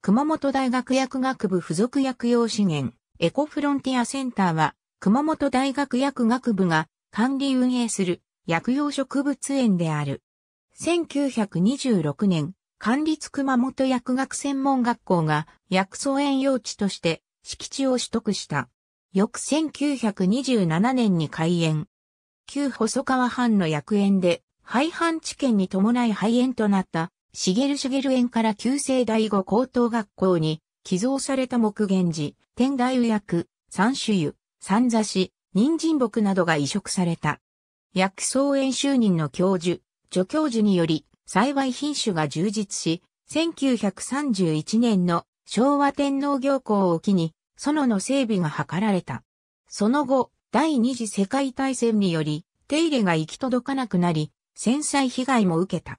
熊本大学薬学部附属薬用資源、エコフロンティアセンターは、熊本大学薬学部が管理運営する薬用植物園である。1926年、管理つ熊本薬学専門学校が薬草園用地として敷地を取得した。翌1927年に開園。旧細川藩の薬園で、廃藩地県に伴い廃園となった茂茂園から旧制第五高等学校に寄贈された木源寺、天台雨薬、三種湯、三座市、人参木などが移植された。薬草園就任の教授、助教授により、幸い品種が充実し、1931年の昭和天皇行幸を機に、園の整備が図られた。その後、第二次世界大戦により、手入れが行き届かなくなり、戦災被害も受けた。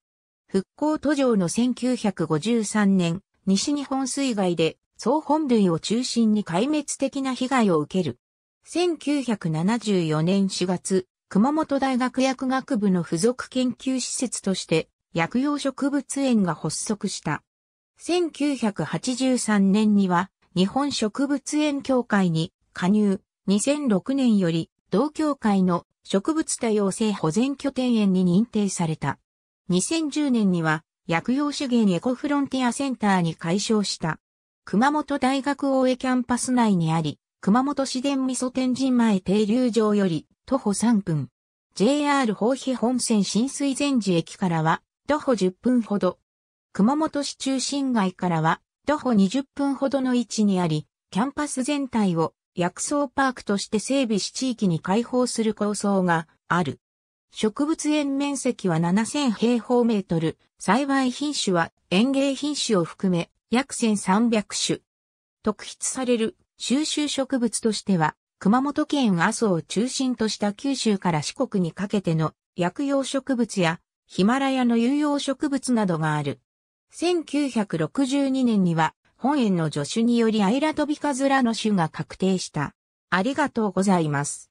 復興途上の1953年、西日本水害で総本類を中心に壊滅的な被害を受ける。1974年4月、熊本大学薬学部の付属研究施設として薬用植物園が発足した。1983年には日本植物園協会に加入、2006年より同協会の植物多様性保全拠点園に認定された。2010年には薬用資源エコフロンティアセンターに改称した。熊本大学大江キャンパス内にあり、熊本市電味噌天神前停留場より徒歩3分。JR 宝碑本線新水前寺駅からは徒歩10分ほど。熊本市中心街からは徒歩20分ほどの位置にあり、キャンパス全体を薬草パークとして整備し地域に開放する構想がある。植物園面積は7000平方メートル、栽培品種は園芸品種を含め約1300種。特筆される収集植物としては、熊本県阿蘇を中心とした九州から四国にかけての薬用植物やヒマラヤの有用植物などがある。1962年には本園の助手によりアイラトビカズラの種が確定した。ありがとうございます。